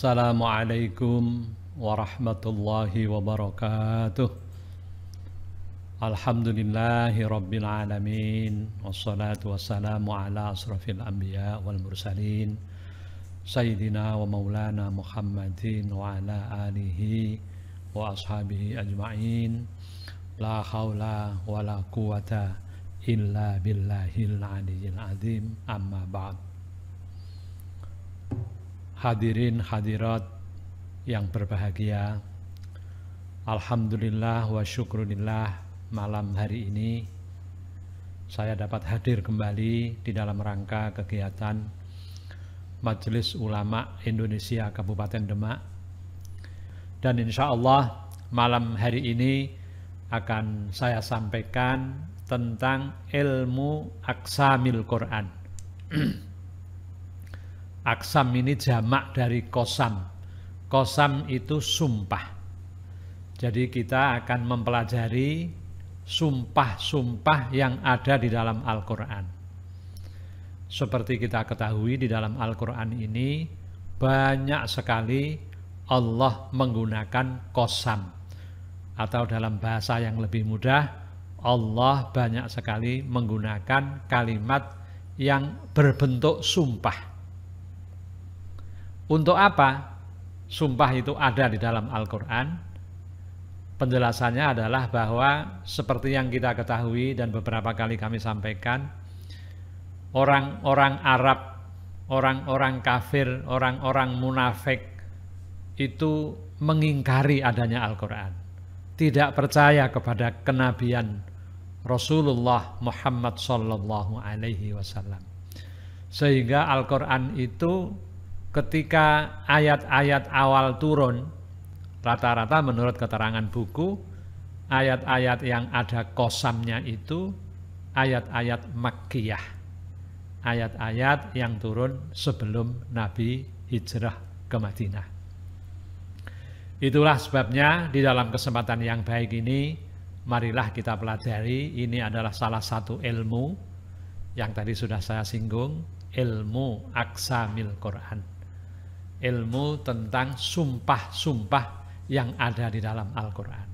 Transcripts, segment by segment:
Assalamualaikum warahmatullahi wabarakatuh Alhamdulillahi rabbil alamin Wassalatu wassalamu ala asrafil anbiya wal mursalin Sayyidina wa maulana Muhammadin wa ala alihi wa ashabihi ajma'in La hawla wa la quwata illa billahil aliyyil azim amma ba'd hadirin hadirat yang berbahagia Alhamdulillah wa syukrulillah malam hari ini saya dapat hadir kembali di dalam rangka kegiatan Majelis Ulama Indonesia Kabupaten Demak dan insya Allah malam hari ini akan saya sampaikan tentang ilmu aksamil Quran Aksam ini jamak dari kosam. Kosam itu sumpah. Jadi kita akan mempelajari sumpah-sumpah yang ada di dalam Al-Quran. Seperti kita ketahui di dalam Al-Quran ini banyak sekali Allah menggunakan kosam. Atau dalam bahasa yang lebih mudah, Allah banyak sekali menggunakan kalimat yang berbentuk sumpah. Untuk apa? Sumpah itu ada di dalam Al-Quran. Penjelasannya adalah bahwa seperti yang kita ketahui dan beberapa kali kami sampaikan, orang-orang Arab, orang-orang kafir, orang-orang munafik itu mengingkari adanya Al-Quran. Tidak percaya kepada kenabian Rasulullah Muhammad SAW, Sehingga Al-Quran itu ketika ayat-ayat awal turun, rata-rata menurut keterangan buku, ayat-ayat yang ada kosamnya itu ayat-ayat makkiyah, ayat-ayat yang turun sebelum Nabi hijrah ke Madinah. Itulah sebabnya di dalam kesempatan yang baik ini, marilah kita pelajari, ini adalah salah satu ilmu yang tadi sudah saya singgung, ilmu aksamil Quran ilmu tentang sumpah-sumpah yang ada di dalam Al-Quran.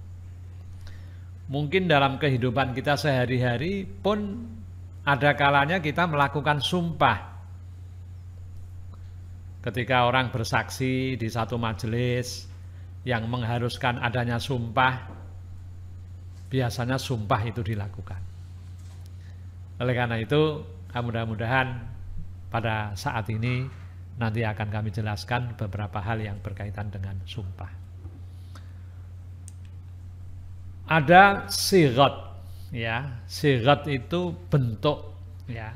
Mungkin dalam kehidupan kita sehari-hari pun ada kalanya kita melakukan sumpah. Ketika orang bersaksi di satu majelis yang mengharuskan adanya sumpah, biasanya sumpah itu dilakukan. Oleh karena itu, mudah-mudahan pada saat ini Nanti akan kami jelaskan beberapa hal yang berkaitan dengan sumpah. Ada sirot, ya. sirot itu bentuk, ya.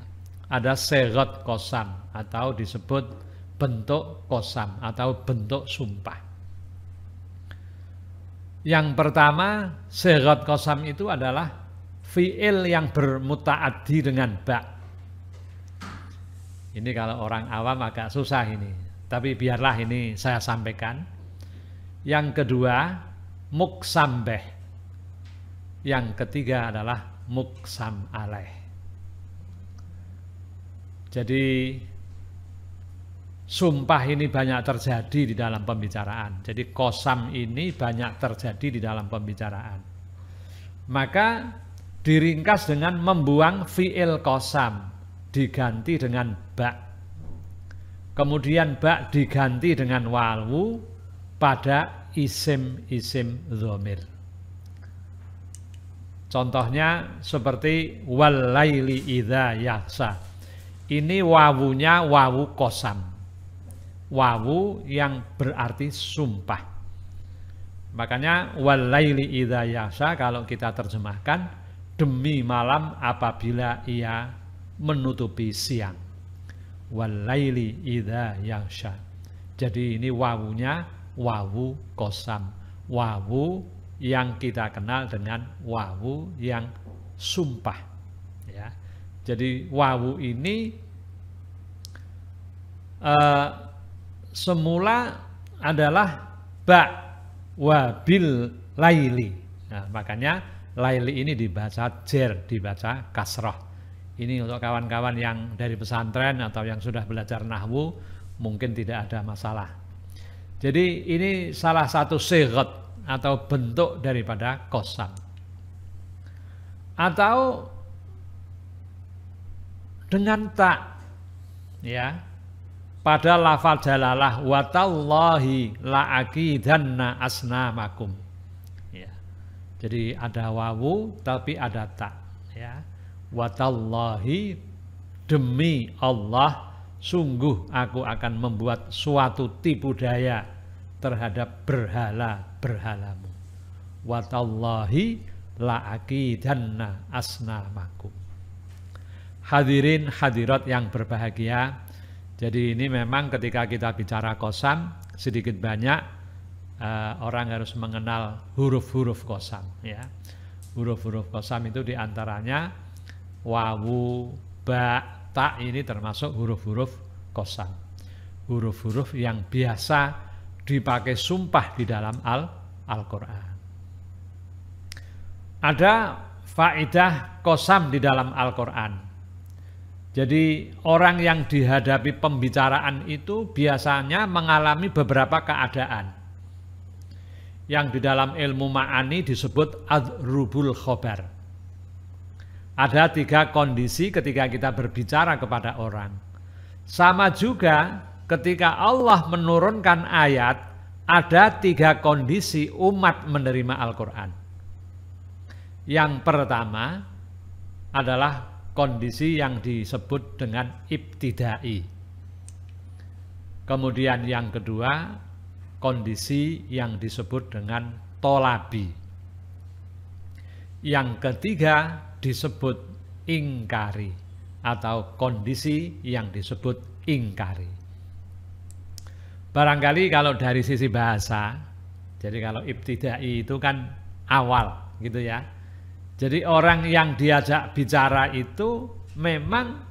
Ada sirot kosam atau disebut bentuk kosam atau bentuk sumpah. Yang pertama, sirot kosam itu adalah fiil yang bermuta'adi dengan bak ini kalau orang awam agak susah ini, tapi biarlah ini saya sampaikan. Yang kedua, muksambeh. Yang ketiga adalah muksam aleh. Jadi sumpah ini banyak terjadi di dalam pembicaraan. Jadi kosam ini banyak terjadi di dalam pembicaraan. Maka diringkas dengan membuang fiil kosam diganti dengan bak. Kemudian bak diganti dengan wawu pada isim-isim zomir. Contohnya seperti walaili idha yaksa. Ini wawunya wawu kosam. Wawu yang berarti sumpah. Makanya walaili idha yaksa kalau kita terjemahkan demi malam apabila ia menutupi siang. Walaili idha yasha Jadi ini wawunya wawu kosam. Wawu yang kita kenal dengan wawu yang sumpah. Ya. Jadi wawu ini uh, semula adalah ba wabil laili. Nah, makanya laili ini dibaca jer, dibaca kasroh. Ini untuk kawan-kawan yang dari pesantren atau yang sudah belajar nahwu mungkin tidak ada masalah. Jadi ini salah satu sigot atau bentuk daripada kosan. Atau dengan tak ya pada lafal jalalah watallahi la'akidanna asnamakum ya. jadi ada wawu tapi ada tak ya Watallahi demi Allah sungguh aku akan membuat suatu tipu daya terhadap berhala-berhalamu. Watallahi asna asnamakum. Hadirin hadirat yang berbahagia, jadi ini memang ketika kita bicara kosam, sedikit banyak uh, orang harus mengenal huruf-huruf kosam. Ya. Huruf-huruf kosam itu diantaranya wawu, ba, ta ini termasuk huruf-huruf kosan. Huruf-huruf yang biasa dipakai sumpah di dalam Al Al-Qur'an. Ada faedah kosam di dalam Al-Qur'an. Jadi orang yang dihadapi pembicaraan itu biasanya mengalami beberapa keadaan. Yang di dalam ilmu ma'ani disebut adrubul khobar. Ada tiga kondisi ketika kita berbicara kepada orang. Sama juga ketika Allah menurunkan ayat, ada tiga kondisi umat menerima Al-Quran. Yang pertama adalah kondisi yang disebut dengan ibtidai. Kemudian yang kedua, kondisi yang disebut dengan tolabi. Yang ketiga, disebut ingkari atau kondisi yang disebut ingkari. Barangkali kalau dari sisi bahasa, jadi kalau ibtidai itu kan awal gitu ya. Jadi orang yang diajak bicara itu memang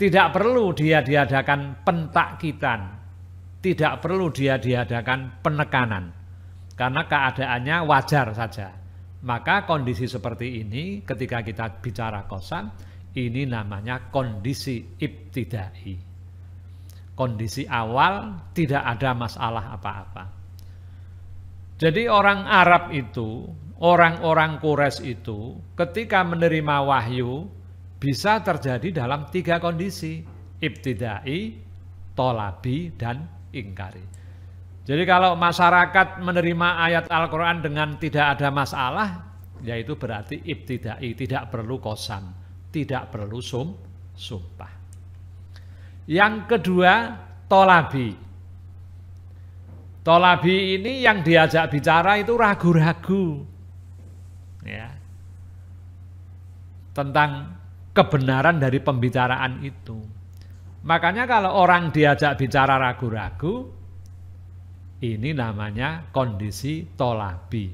tidak perlu dia diadakan pentakitan tidak perlu dia diadakan penekanan. Karena keadaannya wajar saja. Maka kondisi seperti ini ketika kita bicara kosan, ini namanya kondisi ibtidai. Kondisi awal tidak ada masalah apa-apa. Jadi orang Arab itu, orang-orang kures itu ketika menerima wahyu bisa terjadi dalam tiga kondisi. Ibtidai, tolabi, dan ingkari. Jadi kalau masyarakat menerima ayat Al-Quran dengan tidak ada masalah, yaitu berarti ibtidai, tidak perlu kosan, tidak perlu sum, sumpah. Yang kedua, tolabi. Tolabi ini yang diajak bicara itu ragu-ragu. Ya. Tentang kebenaran dari pembicaraan itu. Makanya kalau orang diajak bicara ragu-ragu, ini namanya kondisi tolabi.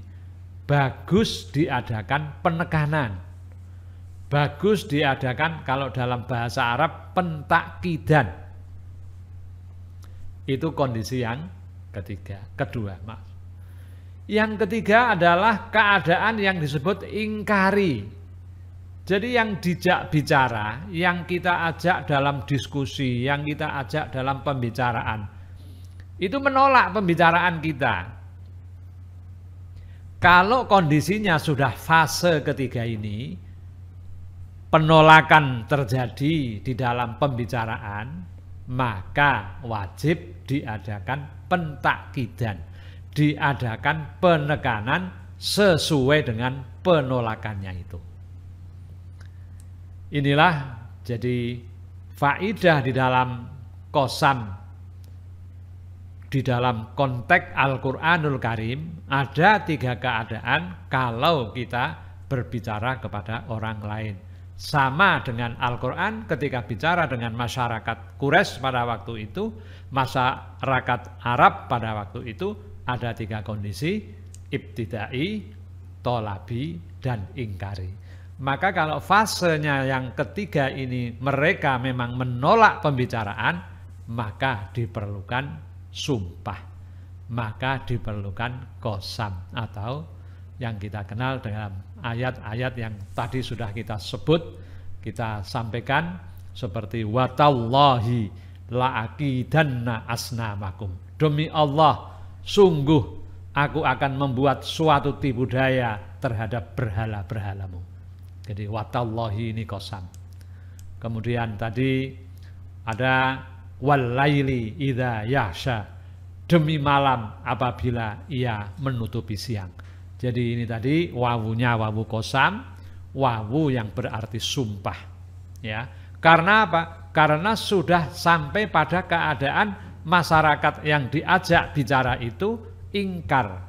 Bagus diadakan penekanan. Bagus diadakan kalau dalam bahasa Arab pentakidan. Itu kondisi yang ketiga, kedua, maaf. Yang ketiga adalah keadaan yang disebut ingkari. Jadi yang dijak bicara, yang kita ajak dalam diskusi, yang kita ajak dalam pembicaraan, itu menolak pembicaraan kita. Kalau kondisinya sudah fase ketiga ini, penolakan terjadi di dalam pembicaraan, maka wajib diadakan pentakidan, diadakan penekanan sesuai dengan penolakannya itu. Inilah jadi faidah di dalam kosan di dalam konteks Al-Quranul Karim ada tiga keadaan kalau kita berbicara kepada orang lain. Sama dengan Al-Quran ketika bicara dengan masyarakat Quraisy pada waktu itu, masyarakat Arab pada waktu itu ada tiga kondisi, ibtidai, tolabi, dan ingkari. Maka kalau fasenya yang ketiga ini mereka memang menolak pembicaraan, maka diperlukan sumpah. Maka diperlukan kosam atau yang kita kenal dengan ayat-ayat yang tadi sudah kita sebut, kita sampaikan seperti watallahi la'akidanna asnamakum. Demi Allah, sungguh aku akan membuat suatu tipu daya terhadap berhala-berhalamu. Jadi watallahi ini kosam. Kemudian tadi ada walaili idha yasha demi malam apabila ia menutupi siang. Jadi ini tadi wawunya wawu kosam, wawu yang berarti sumpah. Ya, karena apa? Karena sudah sampai pada keadaan masyarakat yang diajak bicara itu ingkar.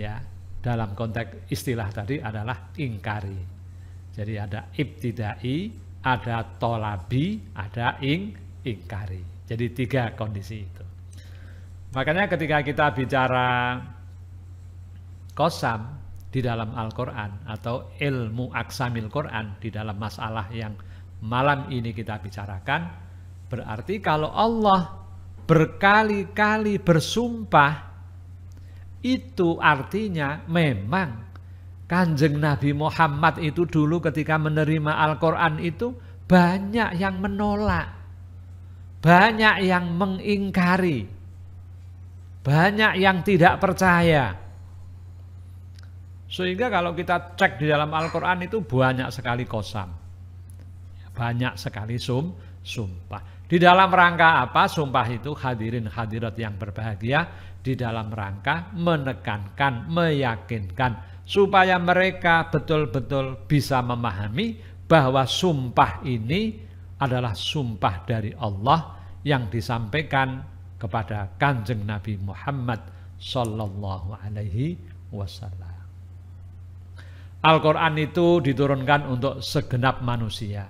Ya, dalam konteks istilah tadi adalah ingkari. Jadi ada ibtidai, ada tolabi, ada ing, ingkari. Jadi tiga kondisi itu. Makanya ketika kita bicara kosam di dalam Al-Quran atau ilmu aksamil Quran di dalam masalah yang malam ini kita bicarakan, berarti kalau Allah berkali-kali bersumpah, itu artinya memang Kanjeng Nabi Muhammad itu dulu ketika menerima Al-Quran itu banyak yang menolak. Banyak yang mengingkari. Banyak yang tidak percaya. Sehingga kalau kita cek di dalam Al-Quran itu banyak sekali kosam. Banyak sekali sum, sumpah. Di dalam rangka apa? Sumpah itu hadirin hadirat yang berbahagia. Di dalam rangka menekankan, meyakinkan. Supaya mereka betul-betul bisa memahami bahwa sumpah ini adalah sumpah dari Allah yang disampaikan kepada kanjeng Nabi Muhammad Sallallahu Alaihi Wasallam. Al-Quran itu diturunkan untuk segenap manusia.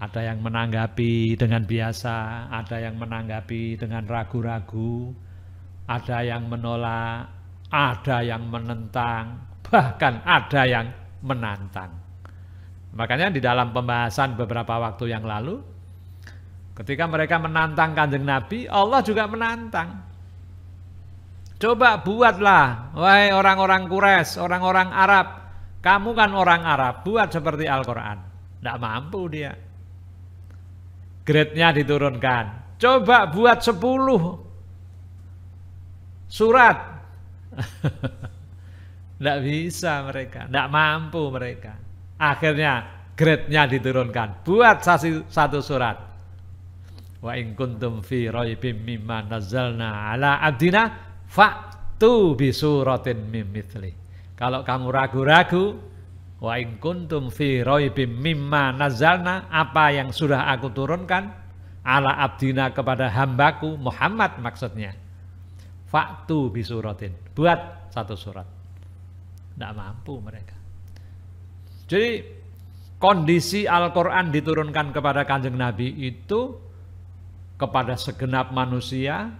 Ada yang menanggapi dengan biasa, ada yang menanggapi dengan ragu-ragu, ada yang menolak, ada yang menentang, bahkan ada yang menantang. Makanya di dalam pembahasan beberapa waktu yang lalu, ketika mereka menantang kanjeng Nabi, Allah juga menantang. Coba buatlah, wahai orang-orang Quraisy, orang-orang Arab, kamu kan orang Arab, buat seperti Al-Quran. Tidak mampu dia. Grade-nya diturunkan. Coba buat 10 surat. Tidak bisa mereka, tidak mampu mereka. Akhirnya grade-nya diturunkan. Buat satu, satu surat. Wa in kuntum fi raibim mimma nazalna ala abdina tu bi suratin mimithli. Kalau kamu ragu-ragu, wa in kuntum fi raibim mimma nazalna apa yang sudah aku turunkan ala abdina kepada hambaku Muhammad maksudnya. tu bi suratin. Buat satu surat. Tidak mampu mereka. Jadi kondisi Al-Quran diturunkan kepada kanjeng Nabi itu kepada segenap manusia,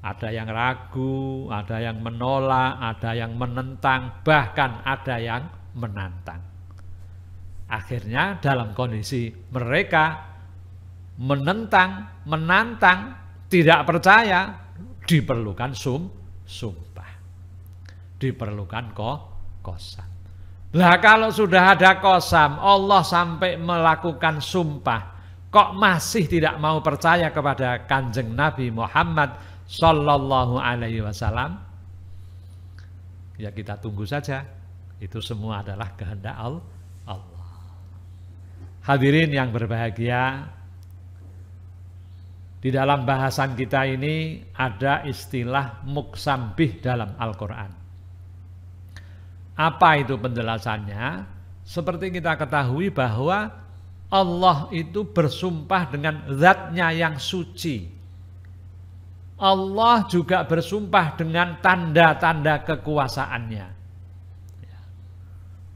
ada yang ragu, ada yang menolak, ada yang menentang, bahkan ada yang menantang. Akhirnya dalam kondisi mereka menentang, menantang, tidak percaya, diperlukan sum, sumpah. Diperlukan kok kosan. Lah kalau sudah ada kosam, Allah sampai melakukan sumpah. Kok masih tidak mau percaya kepada kanjeng Nabi Muhammad Sallallahu Alaihi Wasallam? Ya kita tunggu saja. Itu semua adalah kehendak Allah. Hadirin yang berbahagia, di dalam bahasan kita ini ada istilah muksambih dalam Al-Quran. Apa itu penjelasannya? Seperti kita ketahui bahwa Allah itu bersumpah dengan zatnya yang suci. Allah juga bersumpah dengan tanda-tanda kekuasaannya.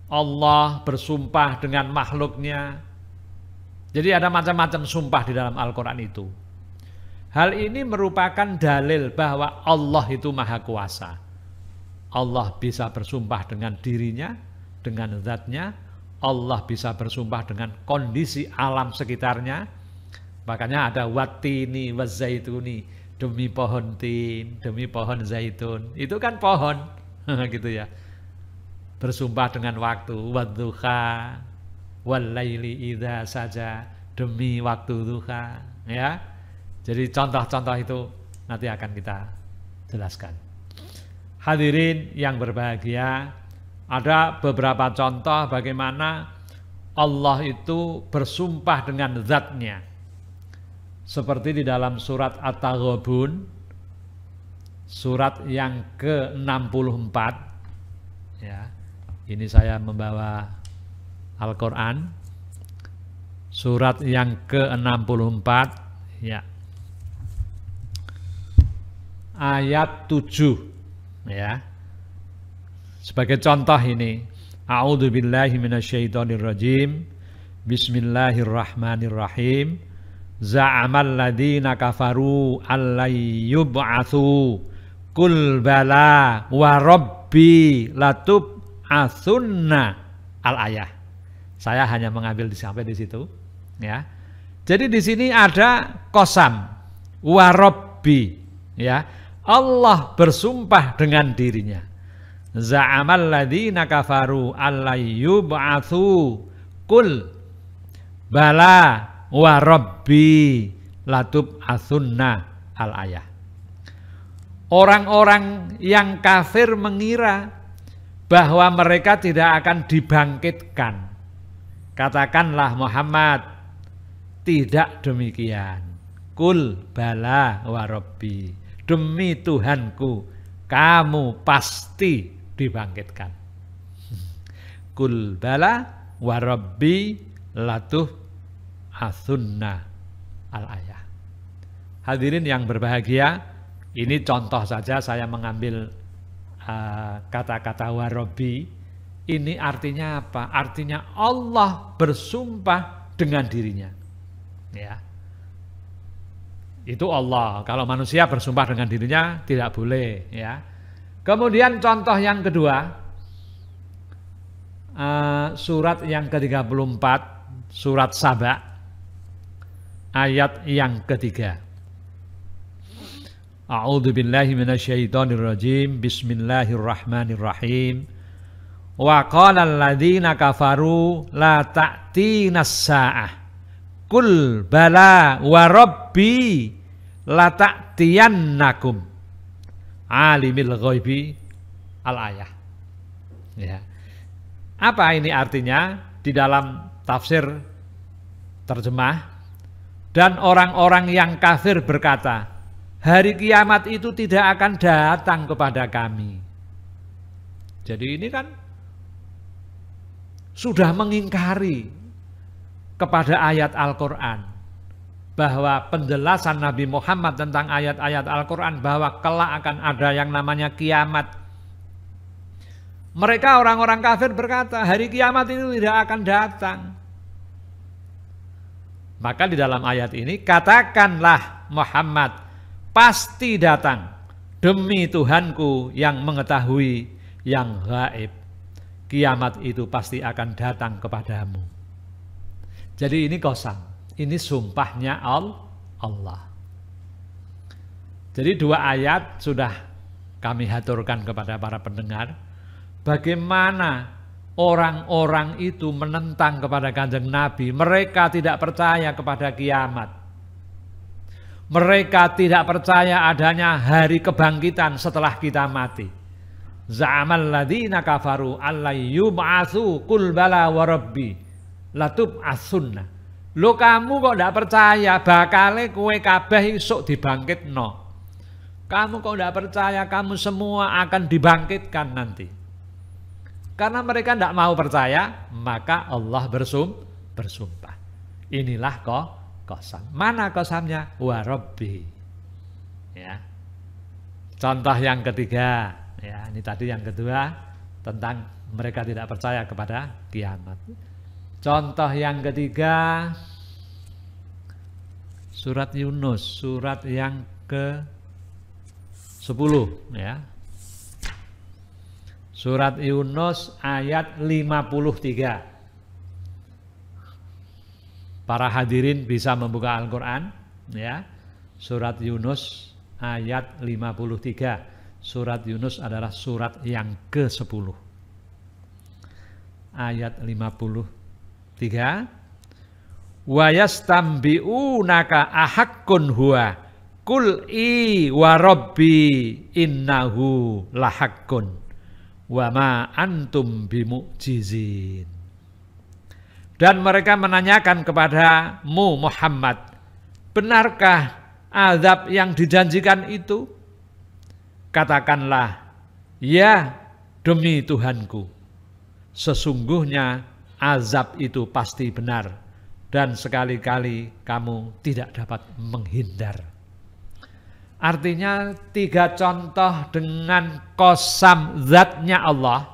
Allah bersumpah dengan makhluknya. Jadi ada macam-macam sumpah di dalam Al-Quran itu. Hal ini merupakan dalil bahwa Allah itu maha kuasa. Allah bisa bersumpah dengan dirinya, dengan zatnya, Allah bisa bersumpah dengan kondisi alam sekitarnya. Makanya ada watini wazaituni demi pohon tin, demi pohon zaitun. Itu kan pohon, gitu ya. Bersumpah dengan waktu, wadduha, walaili idha saja, demi waktu duha. Ya, jadi contoh-contoh itu nanti akan kita jelaskan. Hadirin yang berbahagia, ada beberapa contoh bagaimana Allah itu bersumpah dengan zatnya. Seperti di dalam surat At-Taghabun, surat yang ke-64. Ya, ini saya membawa Al-Quran, surat yang ke-64, ya. ayat 7. Ya. Sebagai contoh ini, A'udzu billahi minasyaitonir rajim. Bismillahirrahmanirrahim. Za'amal ladzina kafaru allay yub'atsu. Kul bala wa rabbi latub asunna al ayah. Saya hanya mengambil sampai di situ, ya. Jadi di sini ada kosam rabbi, ya. Allah bersumpah dengan dirinya. Za'amal ladhina kafaru allayyub'athu. Kul bala wa rabbi latub asunna al ayah. Orang-orang yang kafir mengira bahwa mereka tidak akan dibangkitkan. Katakanlah Muhammad, tidak demikian. Kul bala wa rabbi demi Tuhanku, kamu pasti dibangkitkan. Kul bala warabbi latuh asunna al-ayah. Hadirin yang berbahagia, ini contoh saja saya mengambil eh, kata-kata uh, warabbi. Ini artinya apa? Artinya Allah bersumpah dengan dirinya. Ya itu Allah. Kalau manusia bersumpah dengan dirinya tidak boleh ya. Kemudian contoh yang kedua, uh, surat yang ke-34, surat Saba, ayat yang ketiga. A'udzu billahi minasyaitonir rajim. Bismillahirrahmanirrahim. Wa qala alladziina kafaru la ta'tina as-sa'ah. Qul bala wa rabbi nakum alimil ghaibi al ayah. Ya. Apa ini artinya di dalam tafsir terjemah dan orang-orang yang kafir berkata, hari kiamat itu tidak akan datang kepada kami. Jadi ini kan sudah mengingkari kepada ayat Al-Quran bahwa penjelasan Nabi Muhammad tentang ayat-ayat Al-Quran bahwa kelak akan ada yang namanya kiamat. Mereka orang-orang kafir berkata, hari kiamat itu tidak akan datang. Maka di dalam ayat ini, katakanlah Muhammad, pasti datang demi Tuhanku yang mengetahui yang gaib. Kiamat itu pasti akan datang kepadamu. Jadi ini kosong. Ini sumpahnya Allah. Jadi dua ayat sudah kami haturkan kepada para pendengar. Bagaimana orang-orang itu menentang kepada kanjeng Nabi. Mereka tidak percaya kepada kiamat. Mereka tidak percaya adanya hari kebangkitan setelah kita mati. Za'amal ladina kafaru allai yub'atsu kul bala warabbi latub asunnah. Lo kamu kok ndak percaya bakale kue kabeh isuk no? Kamu kok ndak percaya kamu semua akan dibangkitkan nanti. Karena mereka ndak mau percaya, maka Allah bersum, bersumpah. Inilah kok kosam. Mana kosamnya? Warobbi. Ya. Contoh yang ketiga, ya ini tadi yang kedua tentang mereka tidak percaya kepada kiamat. Contoh yang ketiga surat Yunus, surat yang ke 10 ya. Surat Yunus ayat 53. Para hadirin bisa membuka Al-Qur'an ya. Surat Yunus ayat 53. Surat Yunus adalah surat yang ke-10. Ayat 53. Tiga. Wa yastambi'unaka ahakun huwa. Kul i wa rabbi innahu lahakun Wa ma antum bimukjizin. Dan mereka menanyakan kepadamu Muhammad. Benarkah azab yang dijanjikan itu? Katakanlah, ya demi Tuhanku. Sesungguhnya azab itu pasti benar dan sekali-kali kamu tidak dapat menghindar. Artinya tiga contoh dengan kosam zatnya Allah.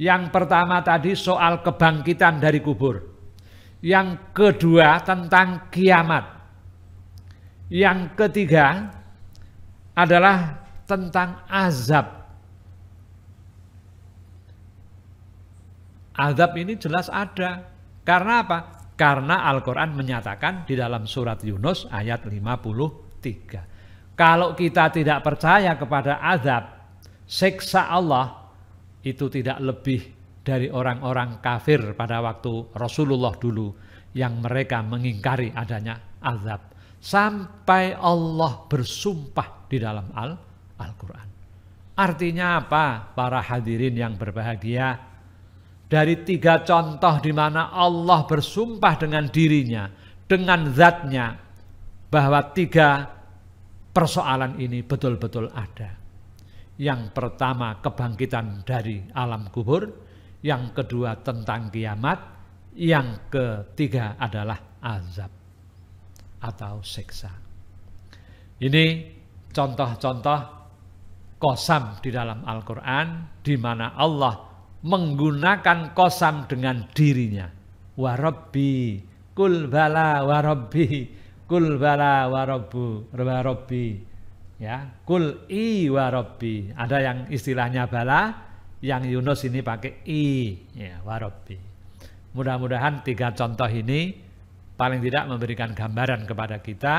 Yang pertama tadi soal kebangkitan dari kubur. Yang kedua tentang kiamat. Yang ketiga adalah tentang azab Azab ini jelas ada. Karena apa? Karena Al-Quran menyatakan di dalam surat Yunus ayat 53. Kalau kita tidak percaya kepada azab, siksa Allah itu tidak lebih dari orang-orang kafir pada waktu Rasulullah dulu yang mereka mengingkari adanya azab. Sampai Allah bersumpah di dalam Al-Quran. Artinya apa para hadirin yang berbahagia? dari tiga contoh di mana Allah bersumpah dengan dirinya, dengan zatnya, bahwa tiga persoalan ini betul-betul ada. Yang pertama kebangkitan dari alam kubur, yang kedua tentang kiamat, yang ketiga adalah azab atau seksa. Ini contoh-contoh kosam di dalam Al-Quran di mana Allah menggunakan kosam dengan dirinya. Warabbi, kul bala warabbi, kul bala warabbu, warabbi. Ya, kul i warabbi. Ada yang istilahnya bala, yang Yunus ini pakai i, ya, warabbi. Mudah-mudahan tiga contoh ini paling tidak memberikan gambaran kepada kita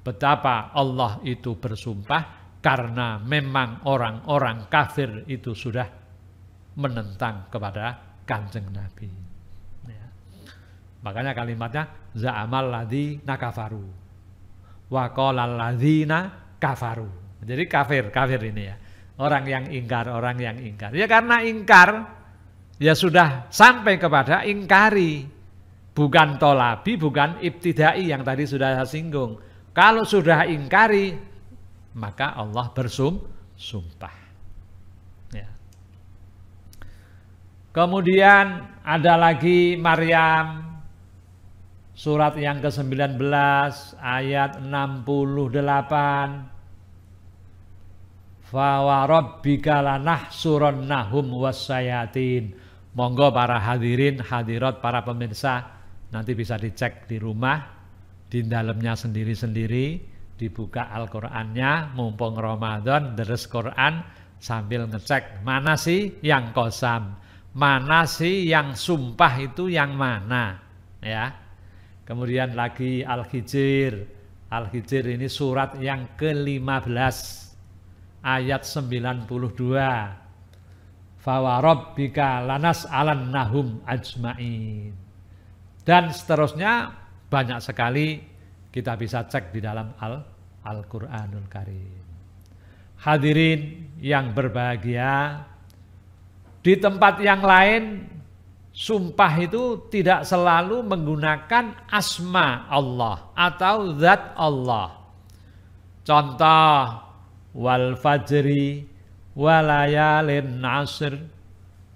betapa Allah itu bersumpah karena memang orang-orang kafir itu sudah menentang kepada kanjeng Nabi. Ya. Makanya kalimatnya za'amal ladhi nakafaru wa ladhina kafaru. Jadi kafir, kafir ini ya. Orang yang ingkar, orang yang ingkar. Ya karena ingkar, ya sudah sampai kepada ingkari. Bukan tolabi, bukan ibtidai yang tadi sudah saya singgung. Kalau sudah ingkari, maka Allah bersumpah. Kemudian ada lagi Maryam surat yang ke-19 ayat 68. Fawa rabbika Nahum wassayatin. Monggo para hadirin, hadirat, para pemirsa nanti bisa dicek di rumah di dalamnya sendiri-sendiri dibuka Al-Qur'annya mumpung Ramadan deres Quran sambil ngecek mana sih yang kosam mana sih yang sumpah itu yang mana ya kemudian lagi al Hijir. al Hijir ini surat yang ke-15 ayat 92 bika lanas alan nahum ajmain dan seterusnya banyak sekali kita bisa cek di dalam Al-Qur'anul Al Karim. Hadirin yang berbahagia, di tempat yang lain sumpah itu tidak selalu menggunakan asma Allah atau zat Allah. Contoh wal fajri walayalin nasr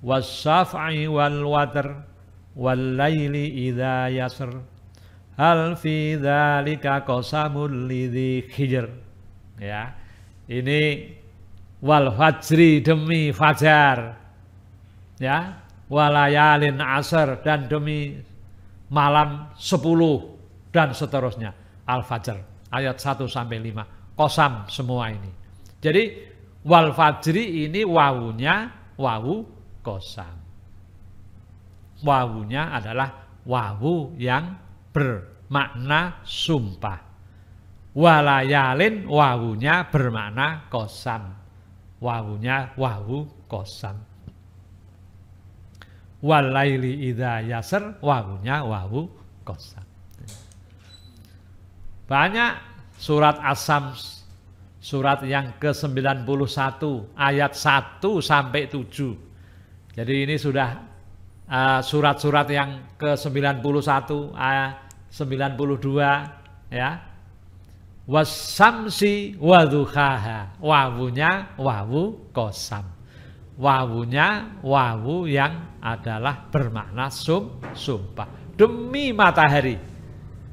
wassaf'i wal watr wal laili idza yasr hal fi dzalika qasamul lidzi khijr ya ini wal fajri demi fajar ya walayalin asar dan demi malam sepuluh dan seterusnya al-fajr ayat 1 sampai 5 kosam semua ini jadi wal fajri ini wawunya wawu kosam wawunya adalah wawu yang bermakna sumpah walayalin wawunya bermakna kosam wawunya wawu kosam walaili idha yasr wawunya wawu kosa Banyak surat Asams, surat yang ke-91 ayat 1 sampai 7. Jadi ini sudah eh, surat-surat uh, yang ke-91 ayat uh, 92 ya. Wasamsi waduhaha, wawunya wawu kosam wawunya wawu yang adalah bermakna sum sumpah demi matahari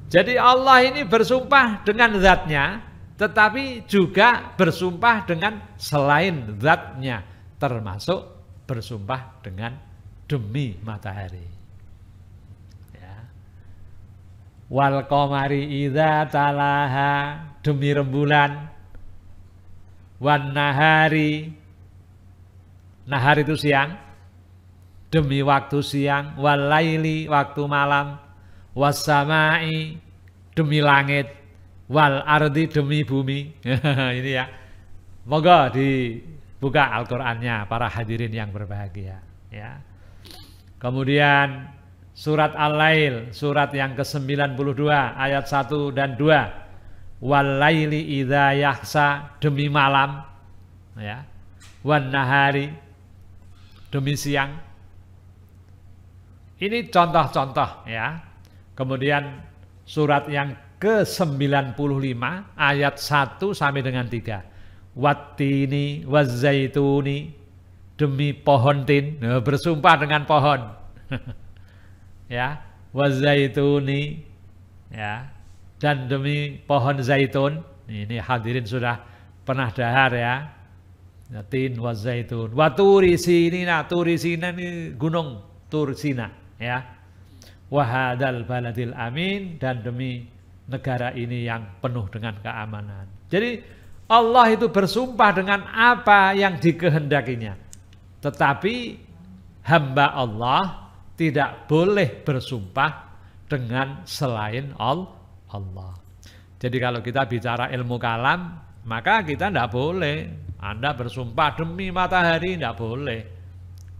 jadi Allah ini bersumpah dengan zatnya tetapi juga bersumpah dengan selain zatnya termasuk bersumpah dengan demi matahari ya. wal komari idha talaha demi rembulan wan nahari Nahar itu siang. Demi waktu siang. Walaili waktu malam. Wasamai demi langit. Wal ardi demi bumi. Ini ya. Moga dibuka Al-Qur'annya para hadirin yang berbahagia. Ya. Kemudian surat Al-Lail, surat yang ke-92 ayat 1 dan 2. Walaili idza yahsa demi malam ya. Wan nahari demi siang. Ini contoh-contoh ya. Kemudian surat yang ke-95 ayat 1 sampai dengan 3. Wattini wazaituni demi pohon tin, nah, bersumpah dengan pohon. ya, wazaituni ya. Dan demi pohon zaitun, ini hadirin sudah pernah dahar ya. Ya, tin wa zaitun. Wa turi sinina, turi sina ini gunung Tur Sina ya. Wahadal baladil amin dan demi negara ini yang penuh dengan keamanan. Jadi Allah itu bersumpah dengan apa yang dikehendakinya. Tetapi hamba Allah tidak boleh bersumpah dengan selain Allah. Jadi kalau kita bicara ilmu kalam, maka kita tidak boleh anda bersumpah demi matahari, tidak boleh.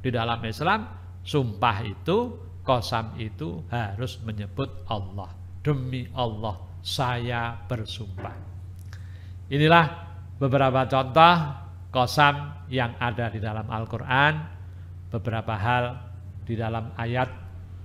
Di dalam Islam, sumpah itu, kosam itu harus menyebut Allah. Demi Allah, saya bersumpah. Inilah beberapa contoh kosam yang ada di dalam Al-Quran. Beberapa hal di dalam ayat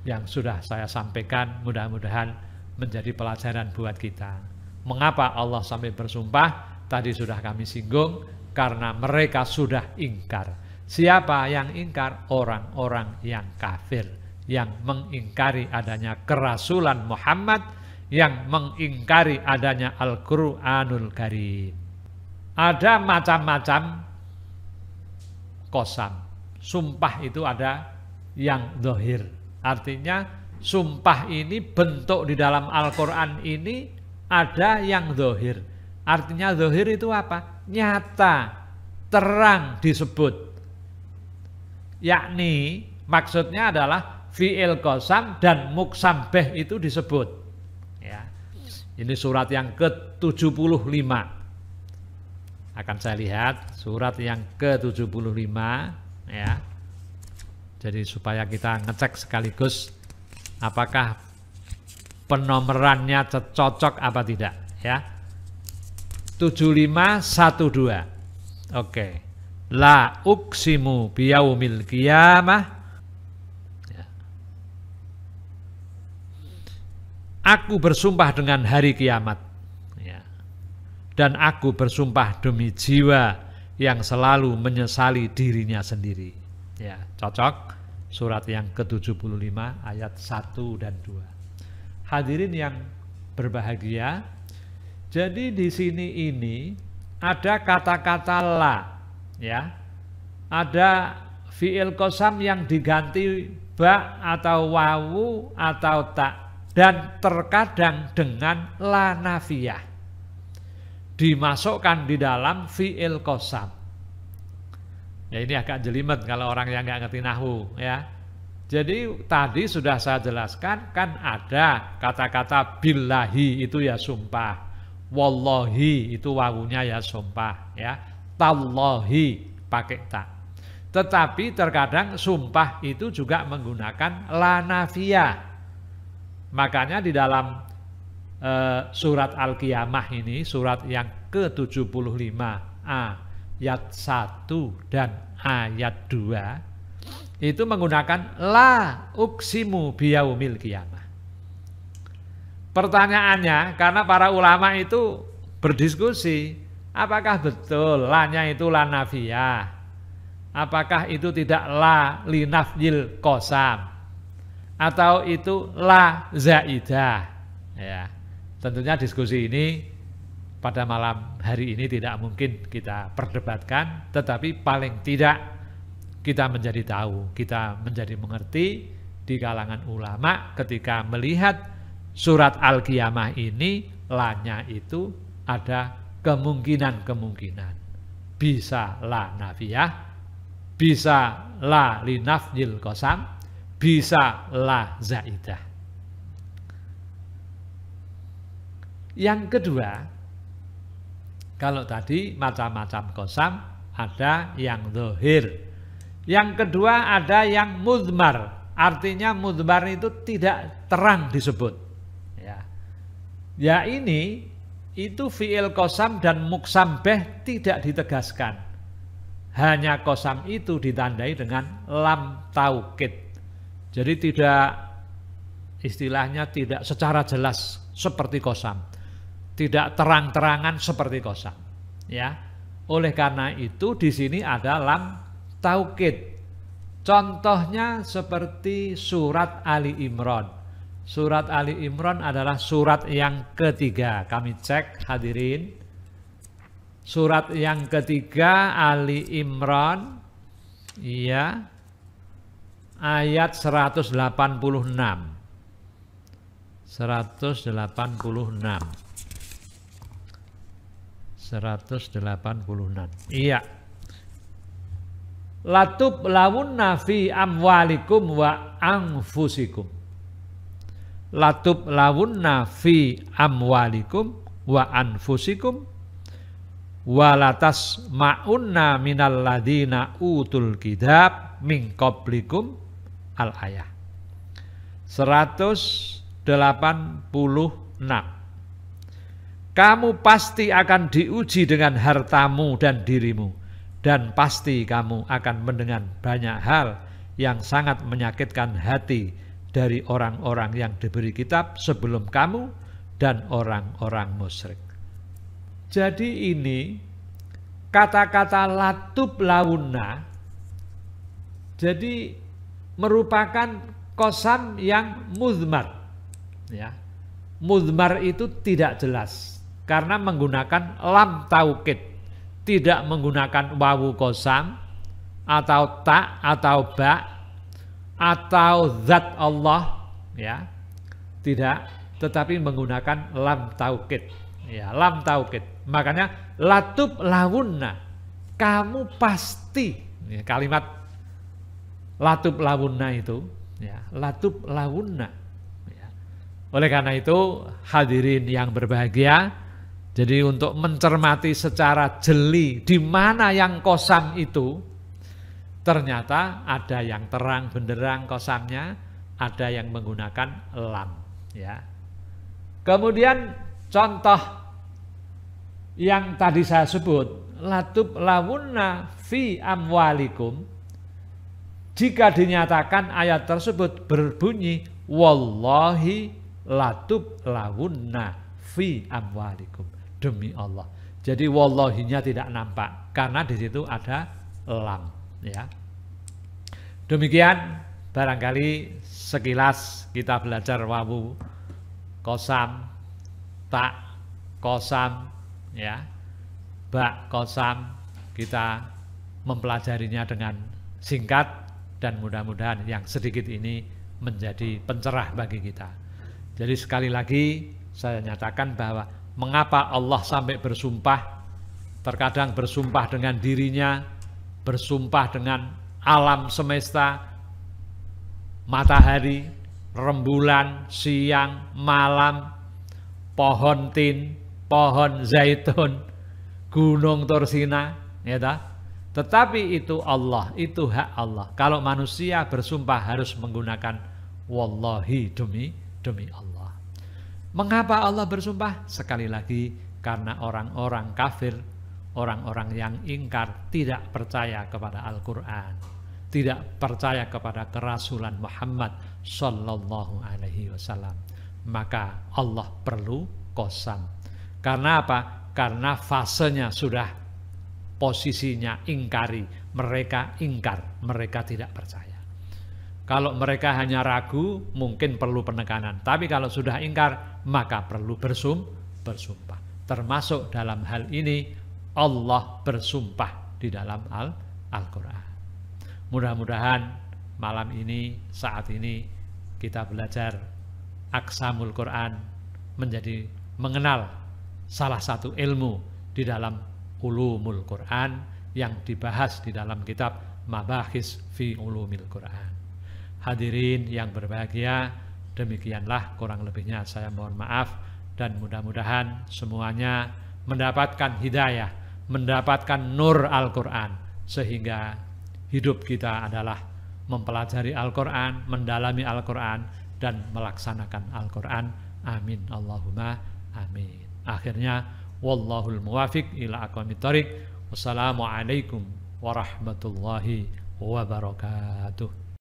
yang sudah saya sampaikan mudah-mudahan menjadi pelajaran buat kita. Mengapa Allah sampai bersumpah? Tadi sudah kami singgung karena mereka sudah ingkar. Siapa yang ingkar? Orang-orang yang kafir, yang mengingkari adanya kerasulan Muhammad, yang mengingkari adanya Al-Quranul Karim. Ada macam-macam kosam. Sumpah itu ada yang dohir. Artinya sumpah ini bentuk di dalam Al-Quran ini ada yang dohir Artinya zohir itu apa? Nyata, terang disebut. Yakni maksudnya adalah fi'il kosam dan muksambeh itu disebut. Ya. Ini surat yang ke-75. Akan saya lihat surat yang ke-75 ya. Jadi supaya kita ngecek sekaligus apakah penomerannya cocok apa tidak ya. 7512. Oke. La uksimu biyaumil qiyamah. Ya. Aku bersumpah dengan hari kiamat. Ya. Dan aku bersumpah demi jiwa yang selalu menyesali dirinya sendiri. Ya, cocok. Surat yang ke-75 ayat 1 dan 2. Hadirin yang berbahagia, jadi di sini ini ada kata-kata la, ya. Ada fiil kosam yang diganti ba atau wawu atau tak dan terkadang dengan la nafiyah dimasukkan di dalam fiil kosam. Ya ini agak jelimet kalau orang yang nggak ngerti nahu ya. Jadi tadi sudah saya jelaskan kan ada kata-kata billahi itu ya sumpah wallahi itu wawunya ya sumpah ya tallahi pakai tak tetapi terkadang sumpah itu juga menggunakan lanafia makanya di dalam e, surat al-qiyamah ini surat yang ke-75 ayat 1 dan ayat 2 itu menggunakan la uksimu biyaumil qiyamah Pertanyaannya, karena para ulama itu berdiskusi, apakah betul lanya itu lanafiyah? Apakah itu tidak la linafyil kosam? Atau itu la zaidah? Ya, tentunya diskusi ini pada malam hari ini tidak mungkin kita perdebatkan, tetapi paling tidak kita menjadi tahu, kita menjadi mengerti di kalangan ulama ketika melihat surat Al-Qiyamah ini lanya itu ada kemungkinan-kemungkinan. Bisa la nafiyah, bisa la linafjil kosam, bisa la zaidah. Yang kedua, kalau tadi macam-macam kosam, ada yang dohir. Yang kedua ada yang mudmar. Artinya mudmar itu tidak terang disebut Ya ini itu fi'il kosam dan beh tidak ditegaskan. Hanya kosam itu ditandai dengan lam taukid. Jadi tidak istilahnya tidak secara jelas seperti kosam. Tidak terang-terangan seperti kosam. Ya. Oleh karena itu di sini ada lam taukid. Contohnya seperti surat Ali Imran Surat Ali Imran adalah surat yang ketiga. Kami cek hadirin. Surat yang ketiga Ali Imran. Iya. Ayat 186. 186. 186. Iya. Latub lawun nafi amwalikum wa anfusikum latub lawun fi amwalikum wa anfusikum walatas ma'unna minal ladina utul kidab mingkoblikum al ayah 186 kamu pasti akan diuji dengan hartamu dan dirimu dan pasti kamu akan mendengar banyak hal yang sangat menyakitkan hati dari orang-orang yang diberi kitab sebelum kamu dan orang-orang musyrik. Jadi ini kata-kata latub launa jadi merupakan kosam yang muzmar. Ya. Muzmar itu tidak jelas karena menggunakan lam taukid, tidak menggunakan wawu kosam atau tak atau bak atau zat Allah ya tidak tetapi menggunakan lam taukid ya lam taukid makanya latub lawunna kamu pasti ya, kalimat latub lawunna itu ya latub lawunna ya. oleh karena itu hadirin yang berbahagia jadi untuk mencermati secara jeli di mana yang kosam itu Ternyata ada yang terang benderang kosannya, ada yang menggunakan lam. Ya. Kemudian contoh yang tadi saya sebut, latub lawunna fi amwalikum, jika dinyatakan ayat tersebut berbunyi, wallahi latub lawunna fi amwalikum. Demi Allah. Jadi wallahinya tidak nampak karena di situ ada lam ya. Demikian barangkali sekilas kita belajar wawu kosam tak kosam ya bak kosam kita mempelajarinya dengan singkat dan mudah-mudahan yang sedikit ini menjadi pencerah bagi kita. Jadi sekali lagi saya nyatakan bahwa mengapa Allah sampai bersumpah terkadang bersumpah dengan dirinya bersumpah dengan alam semesta, matahari, rembulan, siang, malam, pohon tin, pohon zaitun, gunung Torsina, ya ta? Tetapi itu Allah, itu hak Allah. Kalau manusia bersumpah harus menggunakan wallahi demi demi Allah. Mengapa Allah bersumpah? Sekali lagi karena orang-orang kafir orang-orang yang ingkar tidak percaya kepada Al-Quran, tidak percaya kepada kerasulan Muhammad Sallallahu Alaihi Wasallam. Maka Allah perlu kosam. Karena apa? Karena fasenya sudah posisinya ingkari. Mereka ingkar, mereka tidak percaya. Kalau mereka hanya ragu, mungkin perlu penekanan. Tapi kalau sudah ingkar, maka perlu bersum, bersumpah. Termasuk dalam hal ini, Allah bersumpah di dalam Al-Quran. Mudah-mudahan malam ini, saat ini kita belajar aksamul Quran menjadi mengenal salah satu ilmu di dalam ulumul Quran yang dibahas di dalam kitab Mabahis fi Ulumil Quran. Hadirin yang berbahagia, demikianlah kurang lebihnya saya mohon maaf dan mudah-mudahan semuanya mendapatkan hidayah mendapatkan nur Al-Quran. Sehingga hidup kita adalah mempelajari Al-Quran, mendalami Al-Quran, dan melaksanakan Al-Quran. Amin. Allahumma amin. Akhirnya, Wallahul muwafiq ila tarik. Wassalamualaikum warahmatullahi wabarakatuh.